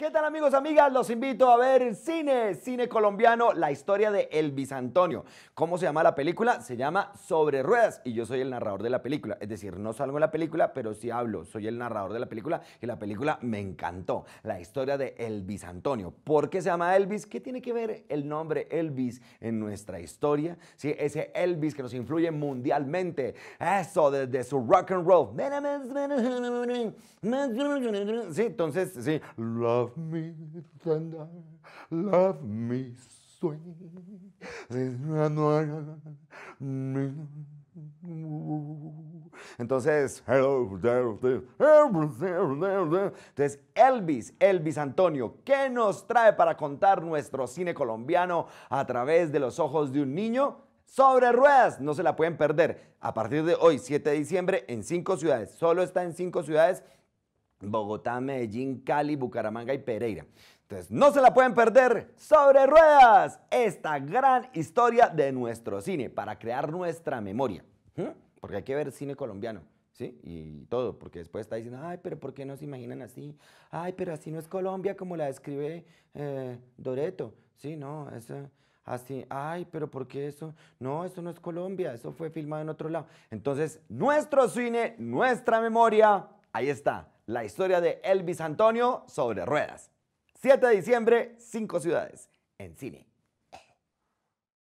¿Qué tal amigos, amigas? Los invito a ver cine, cine colombiano, la historia de Elvis Antonio. ¿Cómo se llama la película? Se llama Sobre Ruedas y yo soy el narrador de la película. Es decir, no salgo en la película, pero sí hablo. Soy el narrador de la película y la película me encantó. La historia de Elvis Antonio. ¿Por qué se llama Elvis? ¿Qué tiene que ver el nombre Elvis en nuestra historia? Sí, ese Elvis que nos influye mundialmente. Eso, desde su rock and roll. Sí, entonces, sí, love. Love me, love me Entonces, entonces Elvis, Elvis Antonio, ¿qué nos trae para contar nuestro cine colombiano a través de los ojos de un niño? sobre ruedas. No se la pueden perder. A partir de hoy, 7 de diciembre, en cinco ciudades. Solo está en cinco ciudades Bogotá, Medellín, Cali, Bucaramanga y Pereira. Entonces, no se la pueden perder sobre ruedas esta gran historia de nuestro cine para crear nuestra memoria. ¿Mm? Porque hay que ver cine colombiano, ¿sí? Y todo, porque después está diciendo, ay, pero ¿por qué no se imaginan así? Ay, pero así no es Colombia como la describe eh, Doreto. Sí, no, es así, ay, pero ¿por qué eso? No, eso no es Colombia, eso fue filmado en otro lado. Entonces, nuestro cine, nuestra memoria, ahí está la historia de Elvis Antonio sobre ruedas. 7 de diciembre, 5 ciudades, en cine.